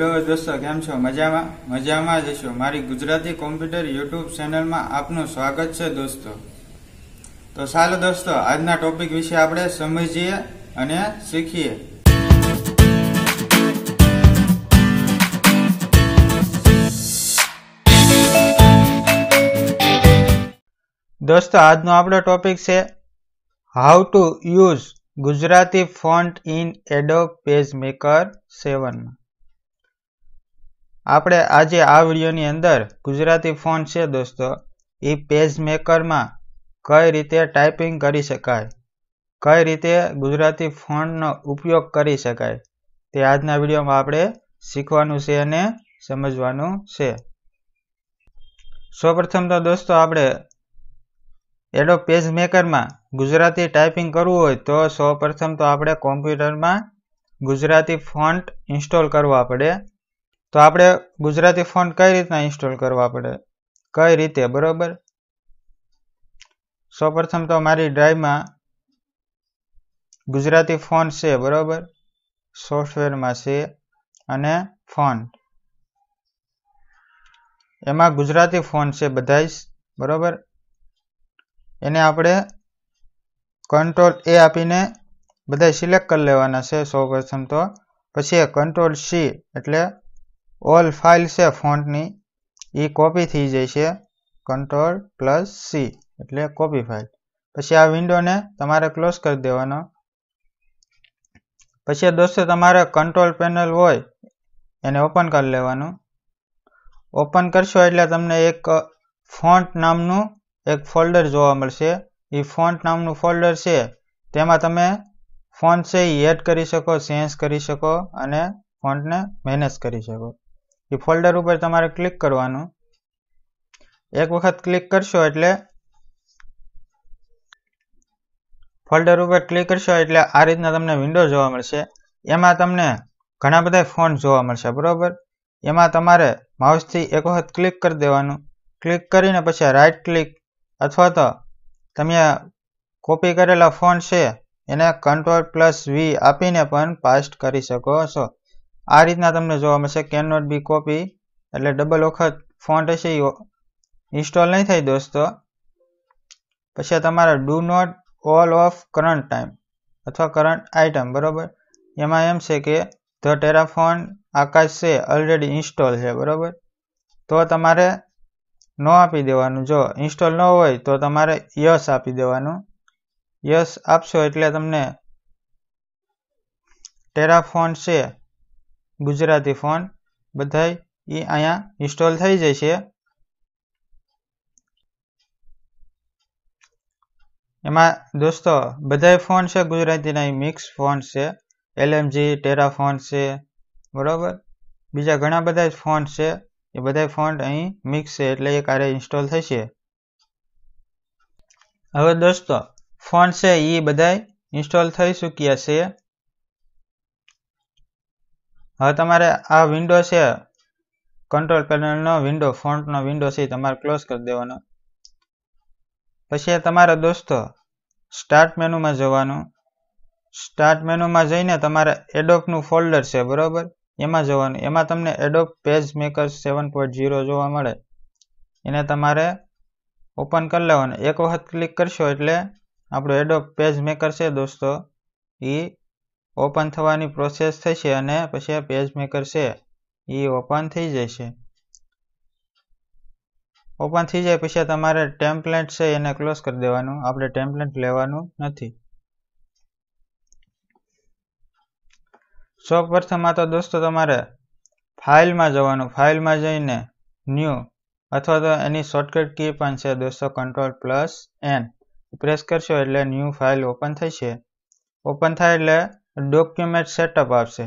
hello દોસ્તો કેમ છો મજામાં મજામાં જ છો મારી ગુજરાતી કોમ્પ્યુટર યુટ્યુબ ચેનલમાં આપનું સ્વાગત છે દોસ્તો તો ચાલો દોસ્તો આજના ટોપિક વિશે આપણે સમજીએ અને શીખીએ દોસ્તો આજનો આપણો ટોપિક છે how to use Gujarati font in Adobe page maker સેવનમાં આપણે આજે આ વિડીયોની અંદર ગુજરાતી ફોન્ટ છે દોસ્તો એ પેજ મેકરમાં કઈ રીતે ટાઈપિંગ કરી શકાય કઈ રીતે ગુજરાતી ફોન્ટનો ઉપયોગ કરી શકાય તે આજના વિડીયોમાં આપણે શીખવાનું છે અને સમજવાનું છે સૌપ્રથમ તો દોસ્તો આપણે એડો પેજ મેકરમાં ગુજરાતી ટાઈપિંગ કરવું હોય તો સૌપ્રથમ તો આપણે કોમ્પ્યુટરમાં ગુજરાતી ફોન્ટ ઇન્સ્ટોલ કરવા પડે તો આપણે ગુજરાતી ફોન્ટ કઈ રીતના ઇન્સ્ટોલ કરવા પડે કઈ રીતે બરાબર સૌપ્રથમ તો મારી ડ્રાઈવમાં ગુજરાતી ફોન્ટ છે બરાબર સોફ્ટવેરમાં છે અને ફોન્ટ એમાં ગુજરાતી ફોન છે બધાય બરાબર એને આપણે કંટ્રોલ એ આપીને બધા સિલેક્ટ કરી લેવાના છે સૌ પ્રથમ તો પછી કંટ્રોલ સી એટલે ઓલ ફાઇલ છે ફોન્ટની એ કોપી થઈ જાય છે કંટ્રોલ પ્લસ સી એટલે કોપી ફાઇલ પછી આ વિન્ડોને તમારે ક્લોઝ કરી દેવાનો પછી દોસ્તો તમારે કંટ્રોલ પેનલ હોય એને ઓપન કરી લેવાનું ઓપન કરશો એટલે તમને એક ફોન્ટ નામનું એક ફોલ્ડર જોવા મળશે એ ફોન્ટ નામનું ફોલ્ડર છે તેમાં તમે ફોન્ટ છે એ એડ કરી શકો ચેન્જ કરી શકો અને ફોન્ટને મેનેજ કરી શકો એ ફોલ્ડર ઉપર તમારે ક્લિક કરવાનું એક વખત ક્લિક કરશો એટલે ફોલ્ડર ઉપર ક્લિક કરશો એટલે આ રીતના તમને વિન્ડો જોવા મળશે એમાં તમને ઘણા બધા ફોન જોવા મળશે બરાબર એમાં તમારે માઉસથી એક વખત ક્લિક કરી દેવાનું ક્લિક કરીને પછી રાઇટ ક્લિક અથવા તો તમે કોપી કરેલા ફોન છે એને કંટ્રોલ પ્લસ વી આપીને પણ પાસ્ટ કરી શકો છો આ રીતના તમને જોવા મળશે કેન નોટ બી કોપી એટલે ડબલ વખત ફોન્ટ હશે ઇન્સ્ટોલ નહીં થાય દોસ્તો પછી તમારા do not all of current time અથવા કરંટ આઇટમ બરાબર એમાં એમ છે કે ધ ટેરાફોન આકાશ છે ઓલરેડી ઇન્સ્ટોલ છે બરાબર તો તમારે ન આપી દેવાનું જો ઇન્સ્ટોલ ન હોય તો તમારે યસ આપી દેવાનું યસ આપશો એટલે તમને ટેરાફોન છે ગુજરાતી ફોન બધાય એ અહીંયા ઇન્સ્ટોલ થઈ જશે એમાં દોસ્તો બધાય ફોન છે ગુજરાતીના એ મિક્સ ફોન છે એલએમજી ટેરા ફોન છે બરોબર બીજા ઘણા બધા ફોન છે એ બધા ફોન અહીં મિક્સ છે એટલે એ કાર્ય ઇન્સ્ટોલ થશે હવે દોસ્તો ફોન છે એ બધા ઇન્સ્ટોલ થઈ ચૂક્યા છે હવે તમારે આ વિન્ડો છે કંટ્રોલ પેનલનો વિન્ડો ફોન્ટનો વિન્ડો છે તમારે ક્લોઝ કરી દેવાનો પછી તમારે દોસ્તો સ્ટાર્ટ મેનુમાં જવાનું સ્ટાર્ટ મેનુમાં જઈને તમારે એડોપનું ફોલ્ડર છે બરાબર એમાં જવાનું એમાં તમને Adobe page maker seven point zero જોવા મળે એને તમારે ઓપન કરી લેવાનું એક વખત ક્લિક કરશો એટલે આપણો એડોપ પેજ મેકર છે દોસ્તો એ ઓપન થવાની પ્રોસેસ થશે અને પછી પેજ મેકર છે એ ઓપન થઈ જશે ઓપન થઈ જાય પછી તમારે ટેમ્પલેટ છે એને ક્લોઝ કરી દેવાનું આપણે ટેમ્પલેટ લેવાનું નથી સૌ પ્રથમમાં તો દોસ્તો તમારે ફાઇલમાં જવાનું ફાઇલમાં જઈને ન્યૂ અથવા તો એની શોર્ટકટ કી પણ છે દોસ્તો કંટ્રોલ પ્લસ એન પ્રેસ કરશો એટલે ન્યૂ ફાઇલ ઓપન થશે ઓપન થાય એટલે ડોક્યુમેન્ટ સેટઅપ આપશે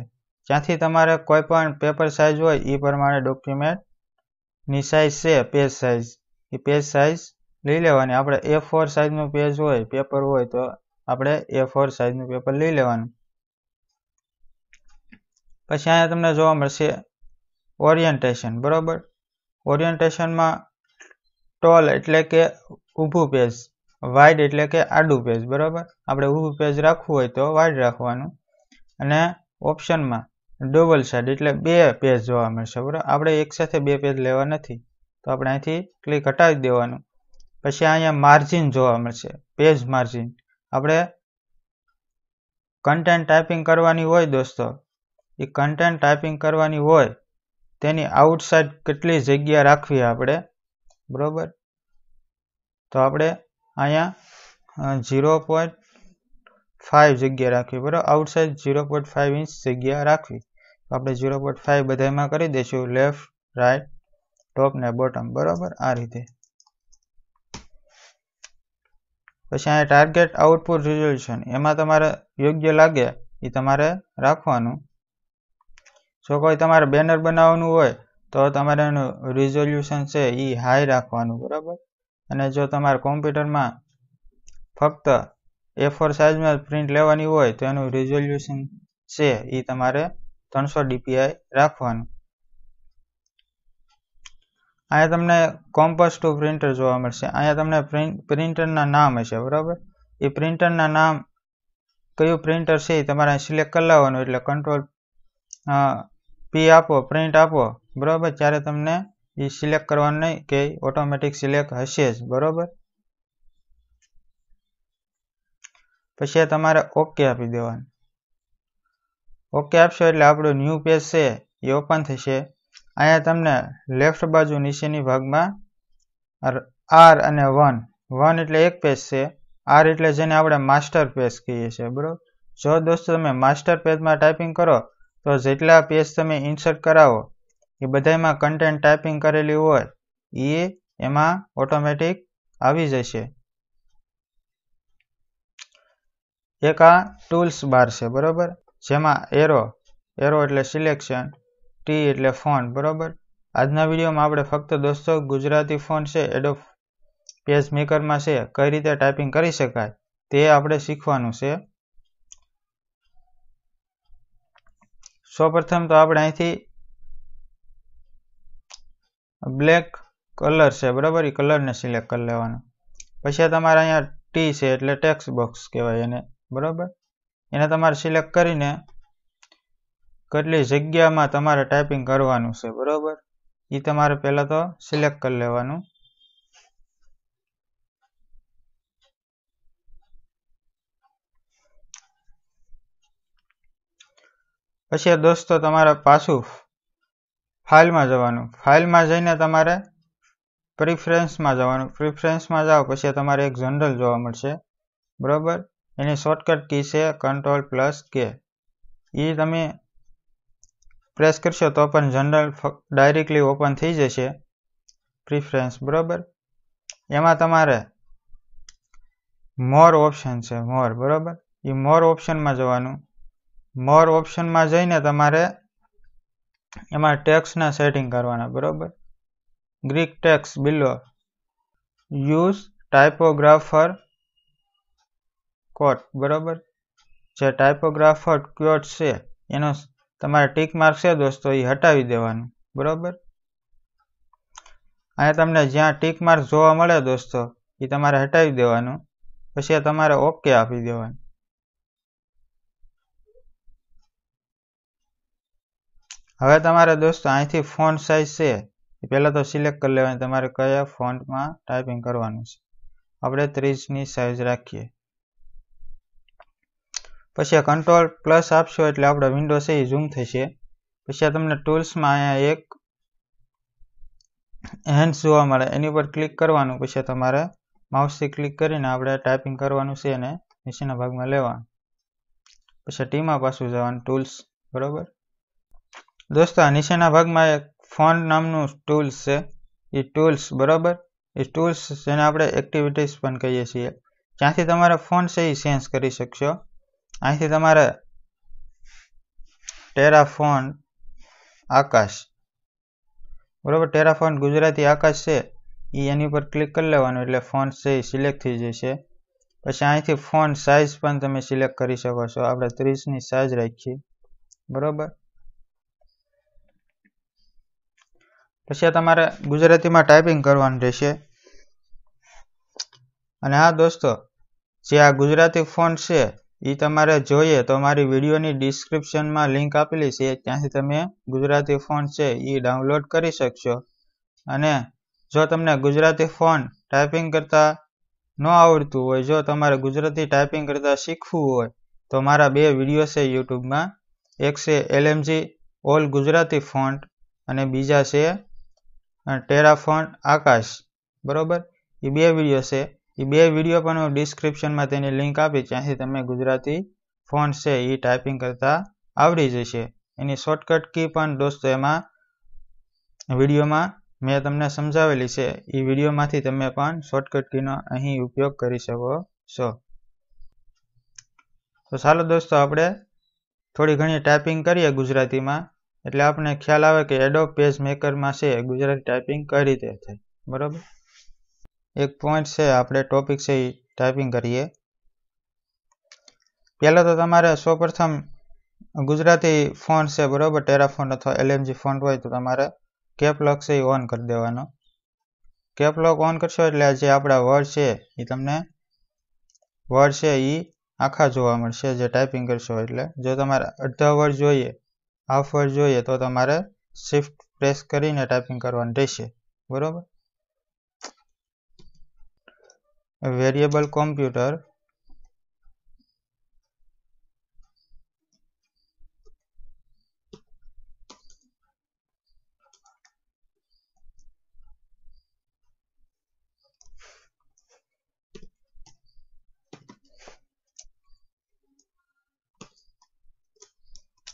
જ્યાંથી તમારે કોઈ પણ પેપર સાઇઝ હોય એ પ્રમાણે ડોક્યુમેન્ટની સાઇઝ છે પેજ સાઇઝ એ પેજ સાઇઝ લઈ લેવાની આપણે એ ફોર સાઇઝનું પેજ હોય પેપર હોય તો આપણે એ ફોર સાઇઝનું પેપર લઈ લેવાનું પછી અહીંયા તમને જોવા મળશે ઓરિયન્ટેશન બરાબર ઓરિયન્ટેશનમાં ટોલ એટલે કે ઊભું પેજ વાઇડ એટલે કે આડું પેજ બરાબર આપણે ઉભું પેજ રાખવું હોય તો વાઇડ રાખવાનું અને ઓપ્શનમાં ડબલ સાઇડ એટલે બે પેજ જોવા મળશે બરાબર આપણે એકસાથે બે પેજ લેવા નથી તો આપણે અહીંથી ક્લિક હટાવી દેવાનું પછી અહીંયા માર્જિન જોવા મળશે પેજ માર્જિન આપણે કન્ટેન્ટ ટાઈપિંગ કરવાની હોય દોસ્તો એ કન્ટેન્ટ ટાઈપિંગ કરવાની હોય તેની આઉટસાઇડ કેટલી જગ્યા રાખવી આપણે બરાબર તો આપણે અહીંયા ઝીરો પોઈન્ટ ફાઇવ જગ્યા રાખવી બરાબર outside zero point five inch જગ્યા રાખવી આપણે ઝીરો પોઈન્ટ ફાઇવ બધામાં કરી દઈશું લેફ્ટ રાઈટ ટોપ ને બોટમ બરાબર આ રીતે પછી અહીંયા ટાર્ગેટ આઉટપુટ રિઝોલ્યુશન એમાં તમારે યોગ્ય લાગે એ તમારે રાખવાનું જો કોઈ તમારે બેનર બનાવવાનું હોય તો તમારે એનું રિઝોલ્યુશન છે એ હાઈ રાખવાનું બરાબર અને જો તમારા કોમ્પ્યુટરમાં ફક્ત એ ફોર સાઇઝમાં પ્રિન્ટ લેવાની હોય તો એનું રિઝોલ્યુશન છે એ તમારે ત્રણસો ડીપીઆઈ રાખવાનું અહીંયા તમને કોમ્પસ ટુ પ્રિન્ટર જોવા મળશે અહીંયા તમને પ્રિન્ટરના નામ હશે બરાબર એ પ્રિન્ટરના નામ કયું પ્રિન્ટર છે એ તમારે સિલેક્ટ કરી લેવાનું એટલે કંટ્રોલ પી આપો પ્રિન્ટ આપો બરાબર ત્યારે તમને એ સિલેક્ટ કરવાનું નહીં કે ઓટોમેટિક સિલેક્ટ હશે જ બરાબર પછી તમારે ઓકે આપી દેવાનું ઓકે આપશો એટલે આપણું ન્યૂ પેજ છે એ ઓપન થશે અહીંયા તમને લેફ્ટ બાજુ નીચેની ભાગમાં આર અને વન વન એટલે એક પેજ છે આર એટલે જેને આપણે માસ્ટર પેજ કહીએ છીએ બરોબર જો દોસ્તો તમે માસ્ટર પેજમાં ટાઈપિંગ કરો તો જેટલા પેજ તમે ઇન્સર્ટ કરાવો એ બધામાં કન્ટેન્ટ ટાઈપિંગ કરેલી હોય એ એમાં ઓટોમેટિક આવી જશે એક આ ટૂલ્સ બાર છે બરાબર જેમાં એરો એરો એટલે સિલેક્શન ટી એટલે ફોન બરાબર આજના વિડીયોમાં આપણે ફક્ત દોસ્તો ગુજરાતી ફોન છે એડોફ પેજ મેકરમાં છે કઈ રીતે ટાઈપિંગ કરી શકાય તે આપણે શીખવાનું છે સૌપ્રથમ તો આપણે અહીંથી બ્લેક કલર છે બરાબર એ કલરને સિલેક્ટ કરી લેવાનો પછી તમારે અહીંયા ટી છે એટલે ટેક્સ બોક્સ કહેવાય એને બરાબર એને તમારે સિલેક્ટ કરીને કેટલી જગ્યામાં તમારે ટાઈપિંગ કરવાનું છે બરાબર એ તમારે પહેલાં તો સિલેક્ટ કરી લેવાનું પછી દોસ્તો તમારે પાછું ફાઇલમાં જવાનું ફાઇલમાં જઈને તમારે પ્રિફરન્સમાં જવાનું પ્રિફરન્સમાં જાઓ પછી તમારે એક જનરલ જોવા મળશે બરાબર એની શોર્ટકટ કી છે કંટ્રોલ પ્લસ કે એ તમે પ્રેસ કરશો તો પણ જનરલ ડાયરેક્ટલી ઓપન થઈ જશે પ્રિફરન્સ બરાબર એમાં તમારે મોર ઓપ્શન છે મોર બરાબર એ મોર ઓપ્શનમાં જવાનું મોર ઓપ્શનમાં જઈને તમારે એમાં ટેક્સના સેટિંગ કરવાના બરાબર greek text below use typographer quote બરાબર જે ટાઈપોગ્રાફર ક્યોટ છે એનો તમારે ટીક માર્ક છે દોસ્તો એ હટાવી દેવાનું બરાબર અહીંયા તમને જ્યાં ટીક માર્ક જોવા મળે દોસ્તો એ તમારે હટાવી દેવાનું પછી તમારે ઓકે આપી દેવાનું હવે તમારે દોસ્તો અહીંથી ફોન્ટ સાઇઝ છે એ પહેલાં તો સિલેક્ટ કરી લેવાની તમારે કયા ફોન્ટમાં ટાઈપિંગ કરવાનું છે આપણે ત્રીસની સાઈઝ રાખીએ પછી આ કંટ્રોલ પ્લસ આપશો એટલે આપણે વિન્ડો છે એ ઝૂમ થશે પછી આ તમને ટૂલ્સમાં અહીંયા એક હેન્ડ્સ જોવા મળે એની પર ક્લિક કરવાનું પછી તમારે માઉસથી ક્લિક કરીને આપણે ટાઈપિંગ કરવાનું છે અને નીચેના ભાગમાં લેવાનું પછી ટીમાં પાછું જવાનું ટૂલ્સ બરાબર દોસ્તો આ નીચેના ભાગમાં એક ફોન નામનું ટૂલ્સ છે એ ટૂલ્સ બરાબર એ ટૂલ્સ જેને આપણે એક્ટિવિટીઝ પણ કહીએ છીએ જ્યાંથી તમારે ફોન છે એ ચેન્જ કરી શકશો અહીંથી તમારે ટેરાફોન આકાશ બરાબર ટેરાફોન ગુજરાતી આકાશ છે એ એની પર ક્લિક કરી લેવાનું એટલે ફોન છે એ સિલેક્ટ થઈ જશે પછી અહીંથી ફોન સાઇઝ પણ તમે સિલેક્ટ કરી શકો છો આપણે ત્રીસની સાઇઝ રાખીએ બરાબર પછી આ તમારે ગુજરાતીમાં ટાઈપિંગ કરવાનું રહેશે અને હા દોસ્તો જે આ ગુજરાતી ફોન છે એ તમારે જોઈએ તો મારી વિડીયોની ડિસ્ક્રિપ્શનમાં લિંક આપેલી છે ત્યાંથી તમે ગુજરાતી ફોન છે એ ડાઉનલોડ કરી શકશો અને જો તમને ગુજરાતી ફોન્ટ ટાઈપિંગ કરતાં ન આવડતું હોય જો તમારે ગુજરાતી ટાઈપિંગ કરતાં શીખવું હોય તો મારા બે વિડીયો છે યુટ્યુબમાં એક છે એલએમજી ઓલ ગુજરાતી ફોન્ટ અને બીજા છે અને ટેરાફોન આકાશ બરાબર એ બે વિડીયો છે એ બે વિડીયો પણ હું ડિસ્ક્રિપ્શનમાં તેની લિંક આપી જ્યાંથી તમે ગુજરાતી ફોન છે એ ટાઈપિંગ કરતા આવડી જશે એની શોર્ટકટ કી પણ દોસ્તો એમાં વિડીયોમાં મેં તમને સમજાવેલી છે એ વિડીયોમાંથી તમે પણ શોર્ટકટ કીનો અહીં ઉપયોગ કરી શકો છો તો ચાલો દોસ્તો આપણે થોડી ઘણી ટાઈપિંગ કરીએ ગુજરાતીમાં એટલે આપણને ખ્યાલ આવે કે એડોબ પેજ મેકરમાં છે ગુજરાતી ટાઈપિંગ કઈ રીતે થાય બરાબર એક પોઈન્ટ છે આપણે ટોપિક છે એ ટાઈપિંગ કરીએ પહેલાં તો તમારે સૌપ્રથમ ગુજરાતી ફોન છે બરાબર ટેરા ફોન્ટ અથવા એલએમજી ફોન્ટ હોય તો તમારે કેપલોક છે એ ઓન કરી દેવાનો કેપલોક ઓન કરશો એટલે જે આપણા વર્ડ છે એ તમને વર્ડ છે એ આખા જોવા મળશે જે ટાઈપિંગ કરશો એટલે જો તમારે અડધા વર્ડ જોઈએ હાફ વર્ડ જોઈએ તો તમારે શિફ્ટ પ્રેસ કરીને ટાઈપિંગ કરવાનું રહેશે બરાબર વેરિયેબલ કોમ્પ્યુટર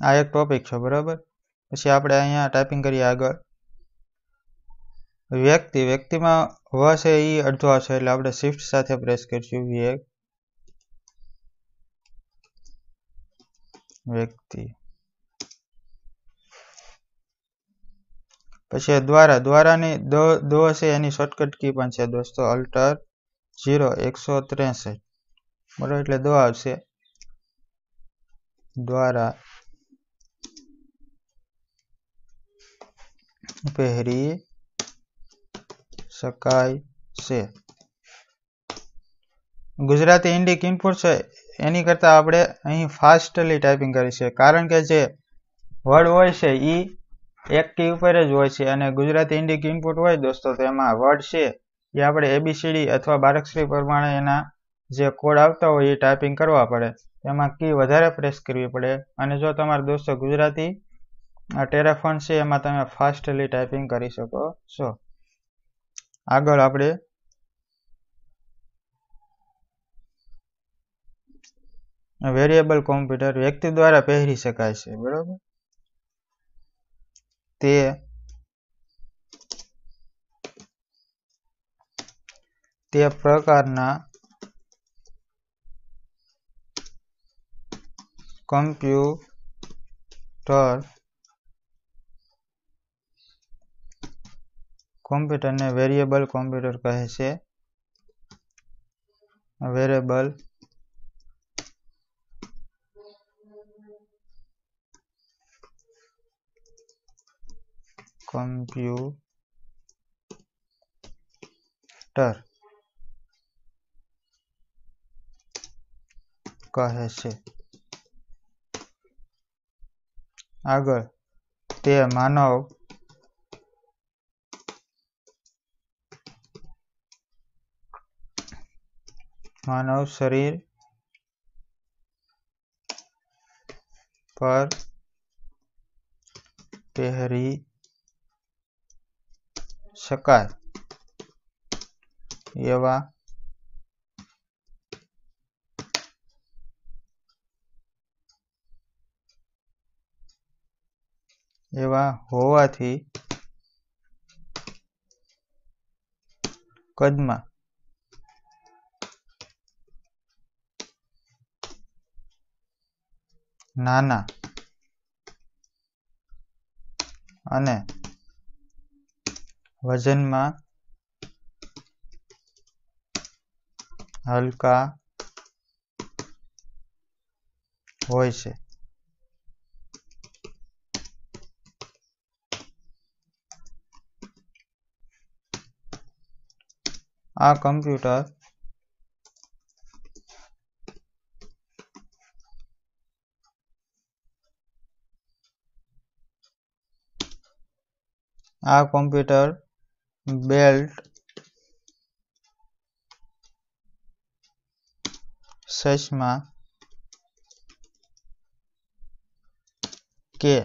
આ એક ટોપિક છે બરાબર પછી આપણે અહીંયા ટાઇપિંગ કરીએ આગળ વ્યક્તિ વ્યક્તિ માં વ છે ઈ અડધો છે એટલે આપણે શિફ્ટ સાથે પ્રેસ કરશું વ્યક વ્યક્તિ પછી દ્વારા દ્વારા ને દો છે એની શોર્ટકટ કી પાંચ છે દોસ્તો આલ્ટર 0163 બરો એટલે દો આવશે દ્વારા પહેરી શકાય છે ગુજરાતી ઇન્ડિક ઇનપુટ છે એની કરતાં આપણે અહીં ફાસ્ટલી ટાઈપિંગ કરી છે કારણ કે જે વર્ડ હોય છે એ એક કી ઉપર જ હોય છે અને ગુજરાતી ઇન્ડિક ઇનપુટ હોય દોસ્તો તેમાં એમાં વર્ડ છે એ આપણે એબીસીડી અથવા બારકશ્રી પ્રમાણે એના જે કોડ આવતા હોય એ ટાઈપિંગ કરવા પડે એમાં કી વધારે પ્રેસ કરવી પડે અને જો તમારા દોસ્તો ગુજરાતી આ ટેરાફોન છે એમાં તમે ફાસ્ટલી ટાઈપિંગ કરી શકો છો આગળ આપણે વેરિયેબલ કોમ્પ્યુટર વ્યક્તિ દ્વારા પહેરી શકાય છે બરાબર તે તે પ્રકારના કમ્પ્યુટર કોમ્પ્યુટરને વેરિયેબલ કોમ્પ્યુટર કહે છે વેરેબલ કોમ્પ્યુટર કહે છે આગળ તે માનવ मानव शरीर पर पहरी सकाय एवं एवं होवा कदमा નાના અને વજનમાં હલકા હોય છે આ કમ્પ્યુટર આ કોમ્પ્યુટર બેલ્ટ ચશ્મા કે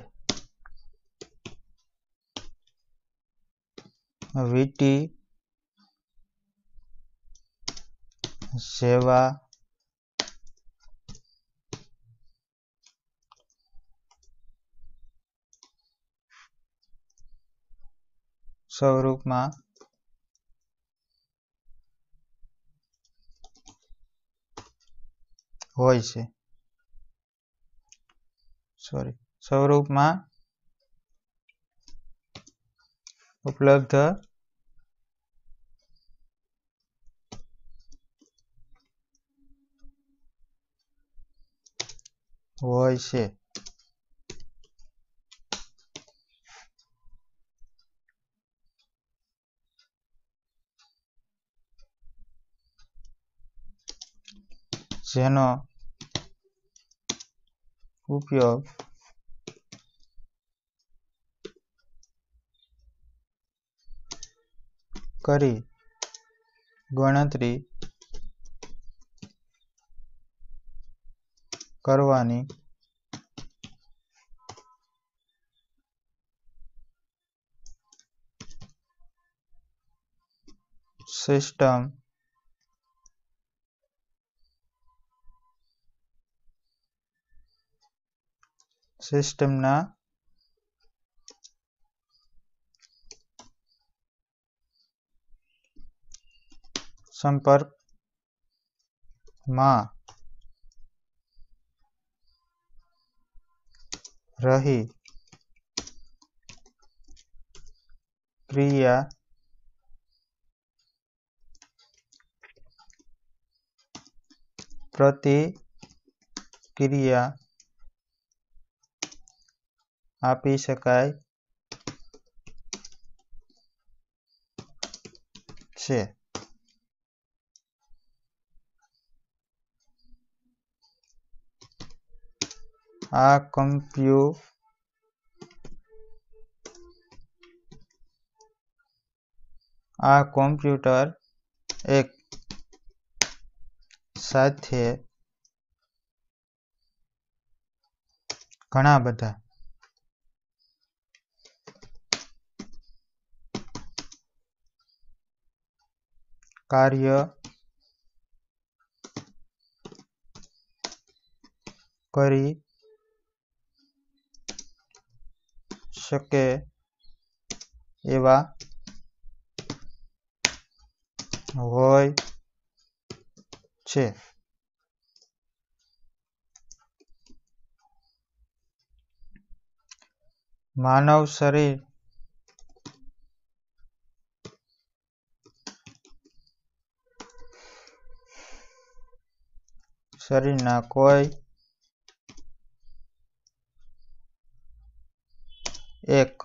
વીટી જેવા સ્વરૂપમાં હોય છે સોરી સ્વરૂપમાં ઉપલબ્ધ હોય છે જેનો ઉપયોગ કરી ગણતરી કરવાની સિસ્ટમ सिस्टम संपर्क में रही क्रिया प्रति क्रिया आप सक आ कम्प्यू आ कॉम्प्यूटर एक साथ घना बदा કાર્ય કરી શકે એવા હોય છે માનવ શરીર सॉरी ना कोई एक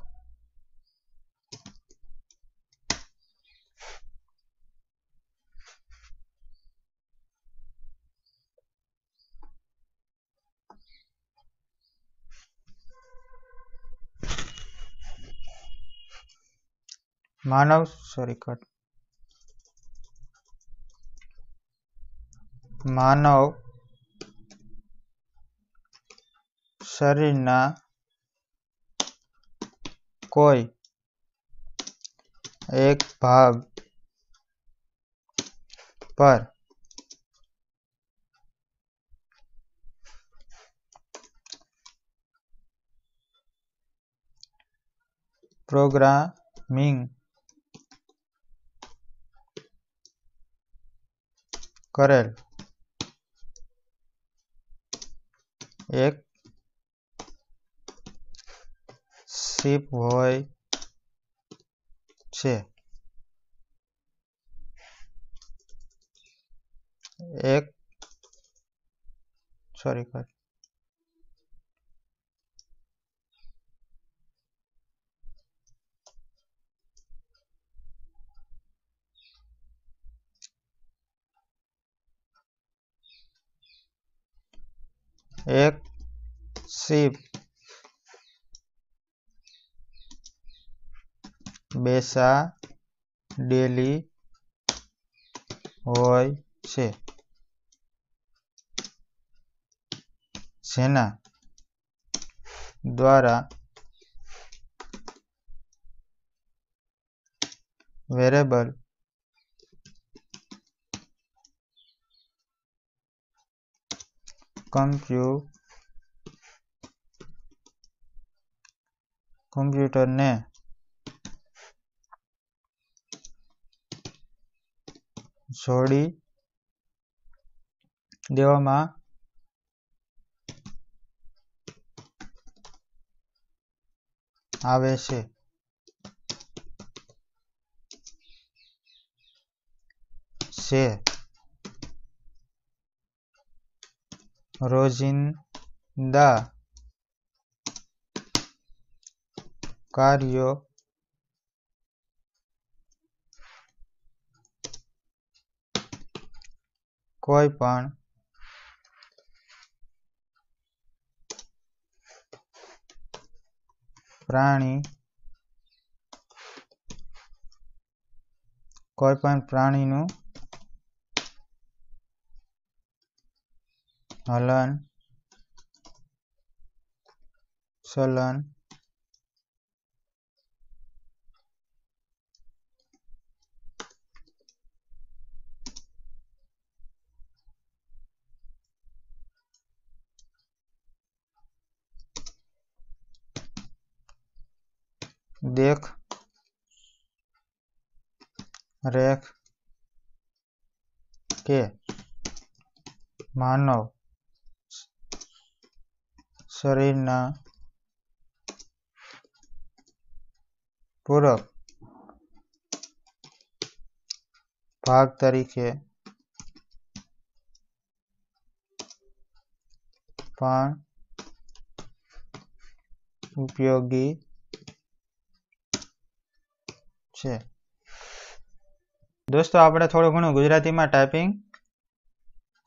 मानव सॉरी कट मानव शरीर कोई एक भाग पर प्रोग्रामिंग करेल एक શિપ હોય છે એક સોરી સોરી એક શિપ बेसा डेली होना द्वारा वेरेबल कंप्यू कम्प्यूटर ने છોડી દેવામાં આવે છે છે રોજિંદા કાર્યો કોઈ પણ પ્રાણી કોઈ પણ પ્રાણીનું હલન ચલન देख रेख के मानव शरीर पूरक भाग तरीके उपयोगी છે દોસ્તો આપણે થોડું ઘણું ગુજરાતીમાં ટાઈપિંગ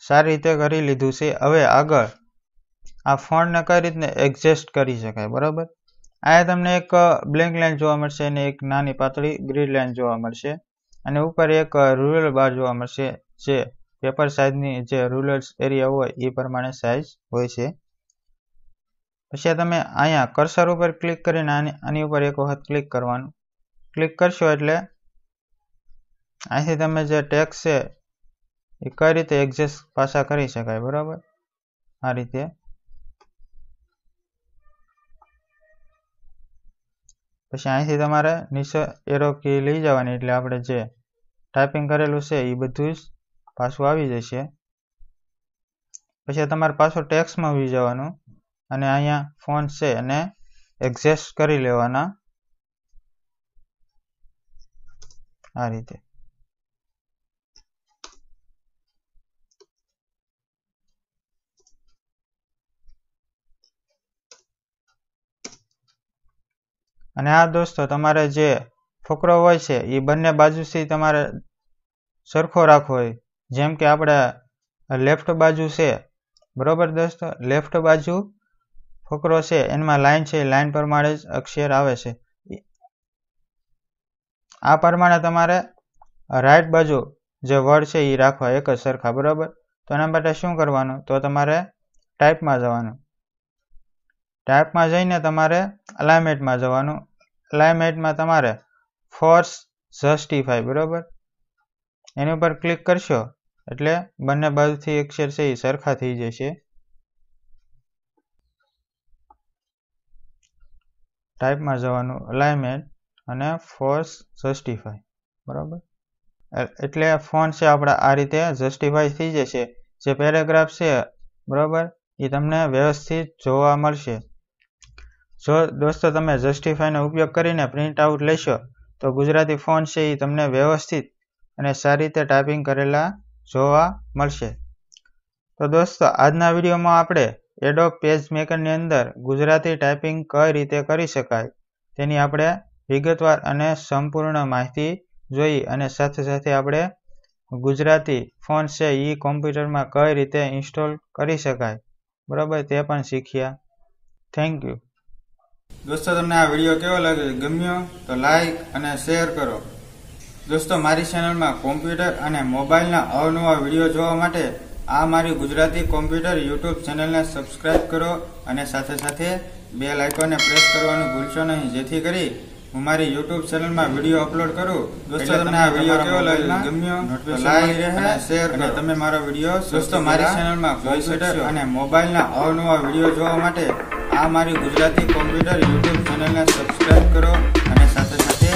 સારી રીતે કરી લીધું છે હવે આગળ આ ફોન્ટને કઈ રીતને એડજસ્ટ કરી શકાય બરાબર આ તમને એક બ્લેન્ક લાઇન જોવા મળશે અને એક નાની પાતળી ગ્રીડ લાઇન જોવા મળશે અને ઉપર એક રૂરલ બાર જોવા મળશે જે પેપર સાઇઝની જે રૂરલ એરિયા હોય એ પ્રમાણે સાઇઝ હોય છે પછી તમે અહીંયા કરસર ઉપર ક્લિક કરીને આની આની ઉપર એક વખત ક્લિક કરવાનું ક્લિક કરશો એટલે અહીંથી તમે જે ટેક્સ છે એ કઈ રીતે એડજસ્ટ પાછા કરી શકાય બરાબર આ રીતે પછી અહીંથી તમારે નીચે એરો કી લઈ જવાની એટલે આપણે જે ટાઈપિંગ કરેલું છે એ બધું જ પાછું આવી જશે પછી તમારે પાછો ટેક્સમાં આવી જવાનું અને અહીંયા ફોન છે એને એક્ઝેસ્ટ કરી લેવાના આ રીતે અને આ દોસ્તો તમારે જે ફકરો હોય છે એ બંને બાજુથી તમારે સરખો રાખવો હોય જેમ કે આપણે લેફ્ટ બાજુ છે બરોબર દોસ્તો લેફ્ટ બાજુ ફકરો છે એમાં લાઇન છે લાઇન પ્રમાણે જ અક્ષર આવે છે આ પ્રમાણે તમારે રાઈટ બાજુ જે વર્ડ છે એ રાખવા એક જ સરખા બરાબર તો એના માટે શું કરવાનું તો તમારે ટાઈપમાં જવાનું ટાઈપમાં જઈને તમારે અલાઇમેન્ટમાં જવાનું અલાઇમેન્ટમાં તમારે ફોર્સ જસ્ટિફાઈ બરાબર એની ઉપર ક્લિક કરશો એટલે બંને બાજુથી અક્ષર છે એ સરખા થઈ જશે ટાઈપમાં જવાનું અલાઇમેન્ટ અને ફોર્સ જસ્ટિફાય બરાબર એટલે ફોન છે આપણા આ રીતે જસ્ટિફાય થઈ જશે જે પેરેગ્રાફ છે બરાબર એ તમને વ્યવસ્થિત જોવા મળશે જો દોસ્તો તમે જસ્ટિફાયનો ઉપયોગ કરીને પ્રિન્ટ આઉટ લેશો તો ગુજરાતી ફોન છે એ તમને વ્યવસ્થિત અને સારી રીતે ટાઈપિંગ કરેલા જોવા મળશે તો દોસ્તો આજના વિડીયોમાં આપણે એડોબ પેજ મેકરની અંદર ગુજરાતી ટાઈપિંગ કઈ રીતે કરી શકાય તેની આપણે વિગતવાર અને સંપૂર્ણ માહિતી જોઈ અને સાથે સાથે આપણે ગુજરાતી ફોન છે એ કોમ્પ્યુટરમાં કઈ રીતે ઇન્સ્ટોલ કરી શકાય બરાબર તે પણ શીખ્યા થેન્ક યુ દોસ્તો તમને આ વિડીયો કેવો લાગ્યો ગમ્યો તો લાઈક અને શેર કરો દોસ્તો મારી ચેનલમાં કોમ્પ્યુટર અને મોબાઈલના અવનવા વિડીયો જોવા માટે આ મારી ગુજરાતી કોમ્પ્યુટર યુટ્યુબ ચેનલને સબસ્ક્રાઇબ કરો અને સાથે સાથે બે લાઇકોને પ્રેસ કરવાનું ભૂલશો નહીં જેથી કરી હું મારી યુટ્યુબ ચેનલમાં વિડીયો અપલોડ કરું દોસ્તો તમને આ વિડીયો કેવો લાગ્યો ગમ્યો લાઈક રહે શેર અને તમે મારો વિડીયો દોસ્તો મારી ચેનલમાં કોમ્પ્યુટર અને મોબાઈલના અવનવા વિડીયો જોવા માટે આ મારી ગુજરાતી કોમ્પ્યુટર યુટ્યુબ ચેનલને સબસ્ક્રાઇબ કરો અને સાથે સાથે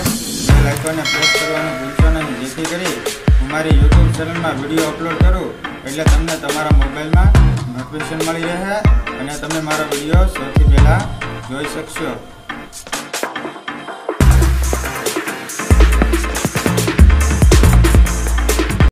બેલ આઇકોનને પ્રેસ કરવાનું ભૂલશો નહીં જેથી કરી હું મારી યુટ્યુબ ચેનલમાં વિડીયો અપલોડ કરું એટલે તમને તમારા મોબાઈલમાં નોટિફિકેશન મળી રહે અને તમે મારો વિડીયો સૌથી પહેલાં જોઈ શકશો